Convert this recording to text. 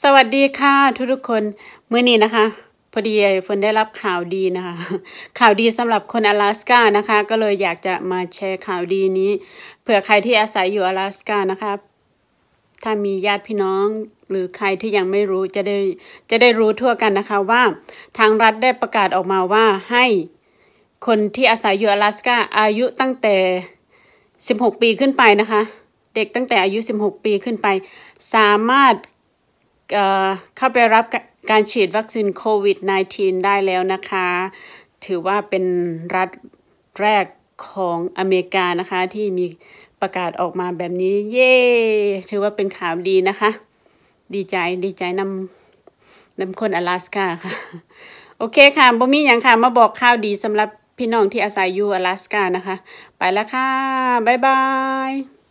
สวัสดีค่ะ ทุกทุกคนเมื่อนี้นะคะ พอดีฝนได้รับข่าวดีนะคะข่าวดีสำหรับคน阿拉斯านะคะ ก็เลยอยากจะมาแชร์ข่าวดีนี้ เผื่อใครที่อาศัยอยู่阿拉斯านะคะถ้ามีญาติพี่น้องหรือใครที่ยังไม่รู้จะได้จะได้รู้ทั่วกันนะคะ ว่าทางรัฐได้ประกาศออกมาว่าให้คนที่อาศัยอยู่阿拉斯าอายุตั้งแต่16ปีขึ้นไปนะคะ เด็กตั้งแต่อายุ16ปีขึ้นไป สามารถเข้าไปรับการฉีดวัคซีนโควิด -19 ได้แล้วนะคะ ถือว่าเป็นรัฐแรกของอเมริกานะคะที่มีประกาศออกมาแบบนี้เย้ ถือว่าเป็นข่าวดีนะคะ ดีใจดีใจนำนำคนอลาสกาค่ะ โอเคค่ะบ่มีอย่างค่ะ มาบอกข่าวดีสำหรับพี่น้องที่อาศัยอยู่อลาสกานะคะ ไปแล้วค่ะ บ๊ายบาย